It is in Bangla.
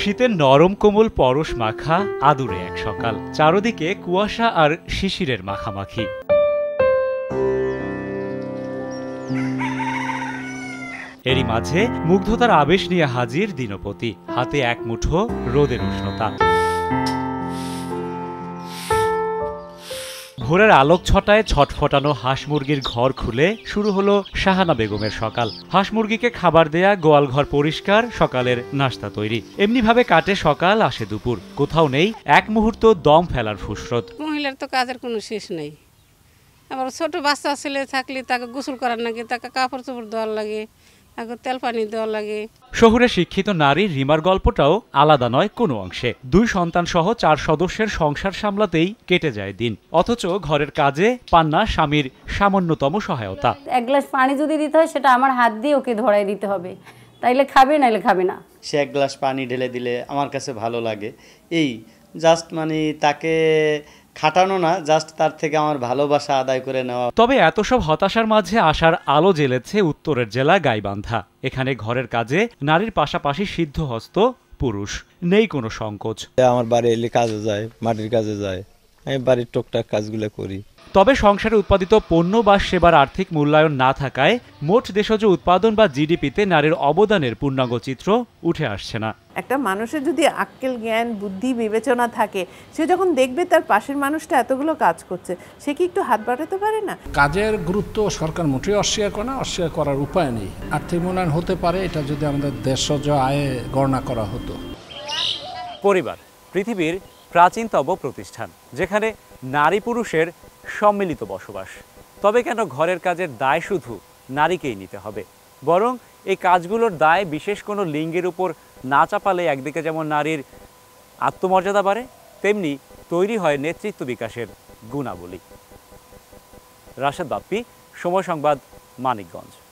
শীতের নরম কোমল পরশ মাখা আদুরে এক সকাল চারদিকে কুয়াশা আর শিশিরের মাখামাখি এরই মাঝে মুগ্ধতার আবেশ নিয়ে হাজির দিনপতি হাতে এক মুঠো রোদের উষ্ণতা ভোরের আলোক ছটায় ছটফটানো হাঁস মুরগির ঘর খুলে শুরু হলো শাহানা বেগমের সকাল হাঁস মুরগিকে খাবার দেয়া গোয়াল ঘর পরিষ্কার সকালের নাস্তা তৈরি এমনিভাবে কাটে সকাল আসে দুপুর কোথাও নেই এক মুহূর্ত দম ফেলার ফুসরত মহিলার তো কাজের কোনো শেষ নেই আবার ছোট বাচ্চা ছেলে থাকলে তাকে গোসল করার লাগে তাকে কাপড় চোপড় দেওয়ার লাগে আগে তেল পানি দেওয়া লাগে শহুরে শিক্ষিত নারী রিমার গল্পটাও আলাদা নয় কোনো অংশে দুই সন্তান সহ চার সদস্যের সংসার সামলাতেই কেটে যায় দিন অথচ ঘরের কাজে পান না স্বামীর সামান্যতম সহায়তা এক গ্লাস পানি যদি দিতে হয় সেটা আমার হাত দিয়ে ওকে ধরাই দিতে হবে তাইলে খাবে নাইলে খাবে না সে এক গ্লাস পানি ঢেলে দিলে আমার কাছে ভালো লাগে এই জাস্ট মানে তাকে খাটানো না জাস্ট তার থেকে আমার ভালোবাসা আদায় করে নেওয়া তবে এত সব হতাশার মাঝে আসার আলো জ্বেলেছে উত্তরের জেলা গাইবান্ধা এখানে ঘরের কাজে নারীর পাশাপাশি সিদ্ধহস্ত পুরুষ নেই কোনো সংকোচ আমার বাড়ি এলে কাজে যায় মাটির কাজে যায় আমি বাড়ির টুকটাক কাজগুলো করি তবে সংসারে উৎপাদিত পণ্য বা সেবার আর্থিক মূল্যায়ন না থাকায় মোট দেশজ উৎপাদন বা জিডিপিতে নারীর অবদানের পূর্ণাঙ্গ চিত্র উঠে আসছে না একটা মানুষের যদি আক্কেল জ্ঞান বুদ্ধি বিবেচনা থাকে সে যখন দেখবে তার পাশের মানুষটা এতগুলো কাজ করছে সে কি একটু হাত বাড়াতে পারে না কাজের গুরুত্ব সরকার মোটেই অস্বীকার করে না অস্বীকার করার উপায় নেই আর্থিক মূল্যায়ন হতে পারে এটা যদি আমাদের দেশজ আয়ে গণনা করা হতো পরিবার পৃথিবীর প্রাচীনতম প্রতিষ্ঠান যেখানে নারী পুরুষের সম্মিলিত বসবাস তবে কেন ঘরের কাজের দায় শুধু নারীকেই নিতে হবে বরং এই কাজগুলোর দায় বিশেষ কোনো লিঙ্গের উপর না চাপালে একদিকে যেমন নারীর আত্মমর্যাদা বাড়ে তেমনি তৈরি হয় নেতৃত্ব বিকাশের গুণাবলী রাশেদ বাপ্পি সময় সংবাদ মানিকগঞ্জ